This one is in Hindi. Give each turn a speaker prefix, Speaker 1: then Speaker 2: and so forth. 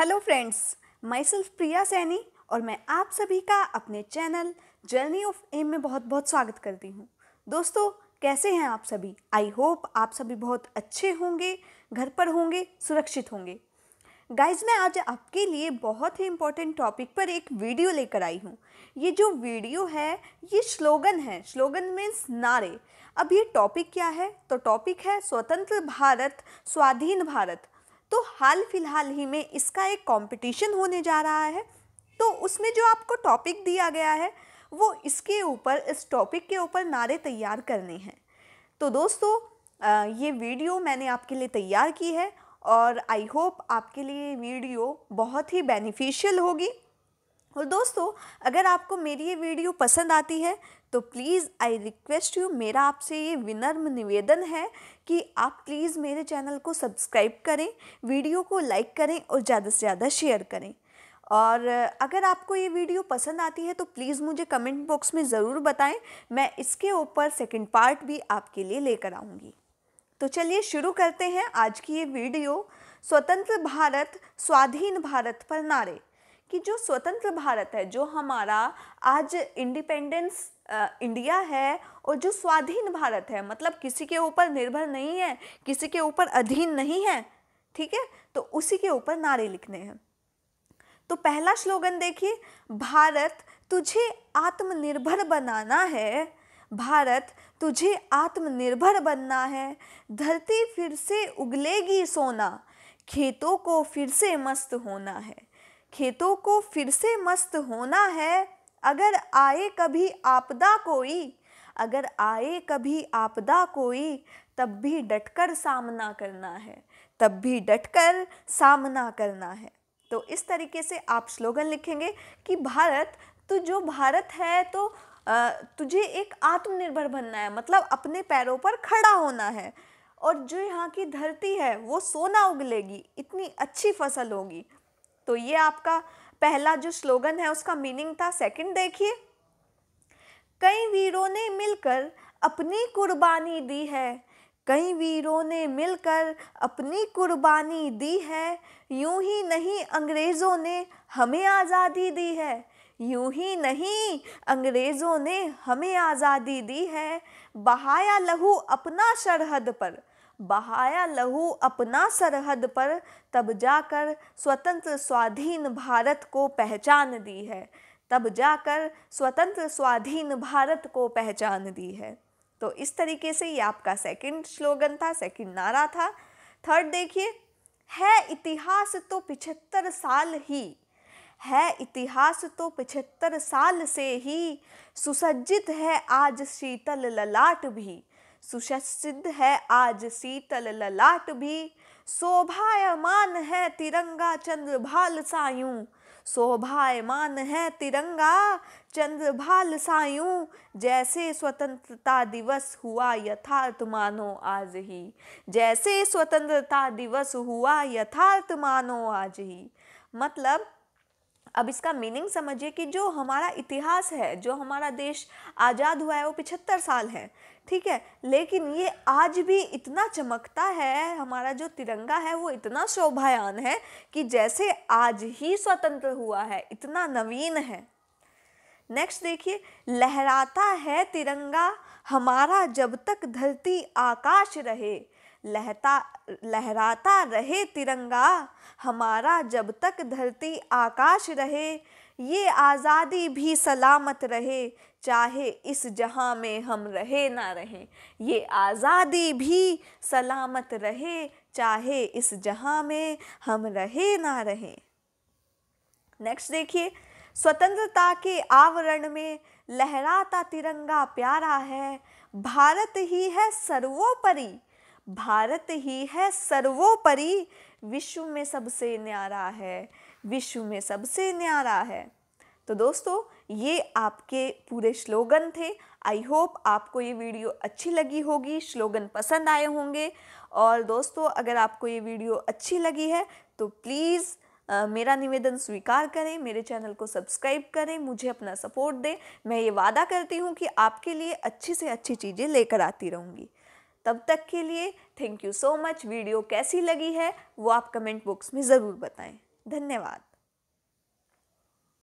Speaker 1: hello friends myself Priya Saini और मैं आप सभी का अपने चैनल जर्नी ऑफ एम में बहुत बहुत स्वागत करती हूँ दोस्तों कैसे हैं आप सभी आई होप आप सभी बहुत अच्छे होंगे घर पर होंगे सुरक्षित होंगे गाइज मैं आज आपके लिए बहुत ही इम्पोर्टेंट टॉपिक पर एक वीडियो लेकर आई हूँ ये जो वीडियो है ये स्लोगन है स्लोगन मीन्स नारे अब ये टॉपिक क्या है तो टॉपिक है स्वतंत्र भारत स्वाधीन भारत तो हाल फिलहाल ही में इसका एक कंपटीशन होने जा रहा है तो उसमें जो आपको टॉपिक दिया गया है वो इसके ऊपर इस टॉपिक के ऊपर नारे तैयार करने हैं तो दोस्तों ये वीडियो मैंने आपके लिए तैयार की है और आई होप आपके लिए वीडियो बहुत ही बेनिफिशियल होगी और दोस्तों अगर आपको मेरी ये वीडियो पसंद आती है तो प्लीज़ आई रिक्वेस्ट यू मेरा आपसे ये विनम्र निवेदन है कि आप प्लीज़ मेरे चैनल को सब्सक्राइब करें वीडियो को लाइक करें और ज़्यादा से ज़्यादा शेयर करें और अगर आपको ये वीडियो पसंद आती है तो प्लीज़ मुझे कमेंट बॉक्स में ज़रूर बताएं मैं इसके ऊपर सेकंड पार्ट भी आपके लिए लेकर आऊँगी तो चलिए शुरू करते हैं आज की ये वीडियो स्वतंत्र भारत स्वाधीन भारत पर नारे कि जो स्वतंत्र भारत है जो हमारा आज इंडिपेंडेंस इंडिया है और जो स्वाधीन भारत है मतलब किसी के ऊपर निर्भर नहीं है किसी के ऊपर अधीन नहीं है ठीक है तो उसी के ऊपर नारे लिखने हैं तो पहला स्लोगन देखिए भारत तुझे आत्मनिर्भर बनाना है भारत तुझे आत्मनिर्भर बनना है धरती फिर से उगलेगी सोना खेतों को फिर से मस्त होना है खेतों को फिर से मस्त होना है अगर आए कभी आपदा कोई अगर आए कभी आपदा कोई तब भी डटकर सामना करना है तब भी डटकर सामना करना है तो इस तरीके से आप स्लोगन लिखेंगे कि भारत तो जो भारत है तो तुझे एक आत्मनिर्भर बनना है मतलब अपने पैरों पर खड़ा होना है और जो यहाँ की धरती है वो सोना उगलेगी इतनी अच्छी फसल होगी तो ये आपका पहला जो स्लोगन है उसका मीनिंग था सेकंड देखिए कई वीरों ने मिलकर अपनी कुर्बानी दी है कई वीरों ने मिलकर अपनी कुर्बानी दी है यूं ही नहीं अंग्रेज़ों ने हमें आज़ादी दी है यूं ही नहीं अंग्रेज़ों ने हमें आज़ादी दी है बहाया लहू अपना सरहद पर बहाया लहू अपना सरहद पर तब जाकर स्वतंत्र स्वाधीन भारत को पहचान दी है तब जाकर स्वतंत्र स्वाधीन भारत को पहचान दी है तो इस तरीके से ये आपका सेकंड स्लोगन था सेकंड नारा था थर्ड देखिए है इतिहास तो पिछहत्तर साल ही है इतिहास तो पिछहत्तर साल से ही सुसज्जित है आज शीतल ललाट भी सुशसिद्ध है आज शीतल ललाट भी शोभायमान है तिरंगा चंद्र भाल सायू शोभायमान है तिरंगा चंद्र भाल सायू जैसे स्वतंत्रता दिवस हुआ यथार्थ मानो आज ही जैसे स्वतंत्रता दिवस हुआ यथार्थ मानो आज ही मतलब अब इसका मीनिंग समझिए कि जो हमारा इतिहास है जो हमारा देश आज़ाद हुआ है वो पिछहत्तर साल है ठीक है लेकिन ये आज भी इतना चमकता है हमारा जो तिरंगा है वो इतना शोभायान है कि जैसे आज ही स्वतंत्र हुआ है इतना नवीन है नेक्स्ट देखिए लहराता है तिरंगा हमारा जब तक धरती आकाश रहे लहता लहराता रहे तिरंगा हमारा जब तक धरती आकाश रहे ये आज़ादी भी सलामत रहे चाहे इस जहां में हम रहे ना रहे ये आज़ादी भी सलामत रहे चाहे इस जहां में हम रहे ना रहे नेक्स्ट देखिए स्वतंत्रता के आवरण में लहराता तिरंगा प्यारा है भारत ही है सर्वोपरि भारत ही है सर्वोपरि विश्व में सबसे न्यारा है विश्व में सबसे न्यारा है तो दोस्तों ये आपके पूरे स्लोगन थे आई होप आपको ये वीडियो अच्छी लगी होगी स्लोगन पसंद आए होंगे और दोस्तों अगर आपको ये वीडियो अच्छी लगी है तो प्लीज़ मेरा निवेदन स्वीकार करें मेरे चैनल को सब्सक्राइब करें मुझे अपना सपोर्ट दें मैं ये वादा करती हूँ कि आपके लिए अच्छी से अच्छी चीज़ें लेकर आती रहूँगी तब तक के लिए thank you so much video कैसी लगी है वो आप कमेंट बॉक्स में ज़रूर बताएं धन्यवाद